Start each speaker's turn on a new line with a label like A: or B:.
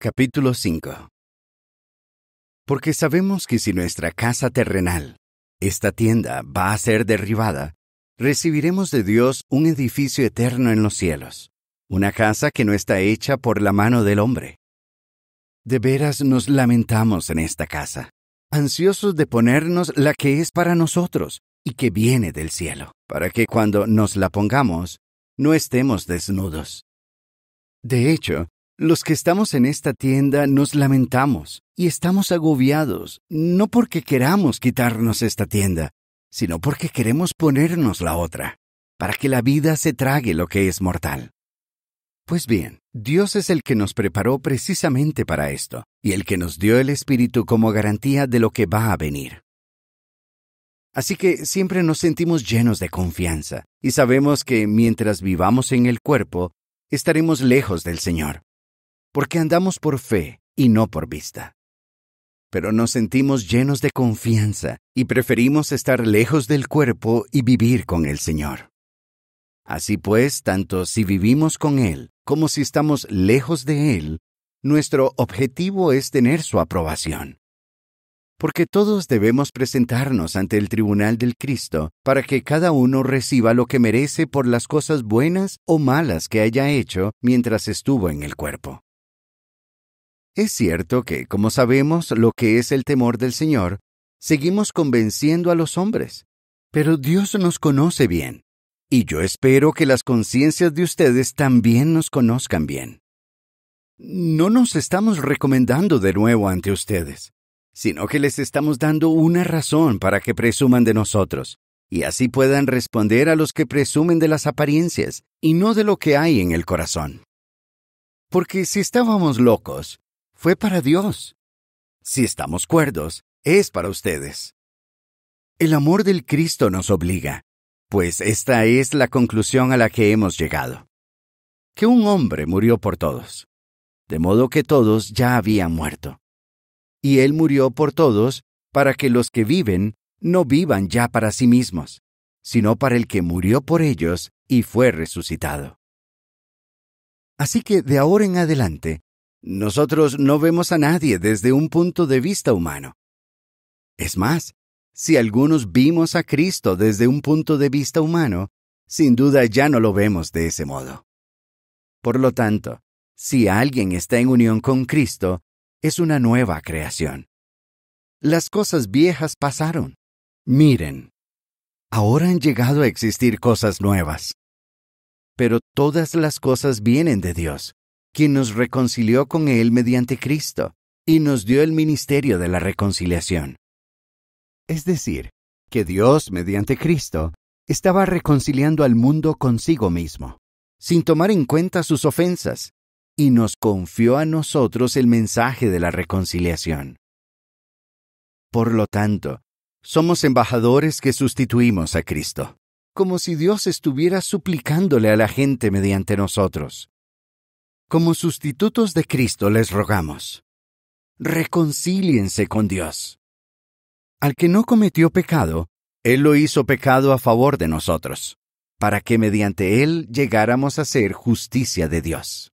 A: Capítulo 5 Porque sabemos que si nuestra casa terrenal, esta tienda, va a ser derribada, recibiremos de Dios un edificio eterno en los cielos, una casa que no está hecha por la mano del hombre. De veras nos lamentamos en esta casa, ansiosos de ponernos la que es para nosotros y que viene del cielo, para que cuando nos la pongamos, no estemos desnudos. De hecho, los que estamos en esta tienda nos lamentamos y estamos agobiados, no porque queramos quitarnos esta tienda, sino porque queremos ponernos la otra, para que la vida se trague lo que es mortal. Pues bien, Dios es el que nos preparó precisamente para esto, y el que nos dio el Espíritu como garantía de lo que va a venir. Así que siempre nos sentimos llenos de confianza, y sabemos que mientras vivamos en el cuerpo, estaremos lejos del Señor porque andamos por fe y no por vista. Pero nos sentimos llenos de confianza y preferimos estar lejos del cuerpo y vivir con el Señor. Así pues, tanto si vivimos con Él como si estamos lejos de Él, nuestro objetivo es tener su aprobación. Porque todos debemos presentarnos ante el tribunal del Cristo para que cada uno reciba lo que merece por las cosas buenas o malas que haya hecho mientras estuvo en el cuerpo. Es cierto que, como sabemos lo que es el temor del Señor, seguimos convenciendo a los hombres, pero Dios nos conoce bien, y yo espero que las conciencias de ustedes también nos conozcan bien. No nos estamos recomendando de nuevo ante ustedes, sino que les estamos dando una razón para que presuman de nosotros, y así puedan responder a los que presumen de las apariencias y no de lo que hay en el corazón. Porque si estábamos locos, fue para Dios. Si estamos cuerdos, es para ustedes. El amor del Cristo nos obliga, pues esta es la conclusión a la que hemos llegado. Que un hombre murió por todos, de modo que todos ya habían muerto. Y Él murió por todos para que los que viven no vivan ya para sí mismos, sino para el que murió por ellos y fue resucitado. Así que de ahora en adelante nosotros no vemos a nadie desde un punto de vista humano. Es más, si algunos vimos a Cristo desde un punto de vista humano, sin duda ya no lo vemos de ese modo. Por lo tanto, si alguien está en unión con Cristo, es una nueva creación. Las cosas viejas pasaron. Miren, ahora han llegado a existir cosas nuevas. Pero todas las cosas vienen de Dios, quien nos reconcilió con Él mediante Cristo y nos dio el ministerio de la reconciliación. Es decir, que Dios, mediante Cristo, estaba reconciliando al mundo consigo mismo, sin tomar en cuenta sus ofensas, y nos confió a nosotros el mensaje de la reconciliación. Por lo tanto, somos embajadores que sustituimos a Cristo, como si Dios estuviera suplicándole a la gente mediante nosotros. Como sustitutos de Cristo les rogamos, reconcíliense con Dios. Al que no cometió pecado, Él lo hizo pecado a favor de nosotros, para que mediante Él llegáramos a ser justicia de Dios.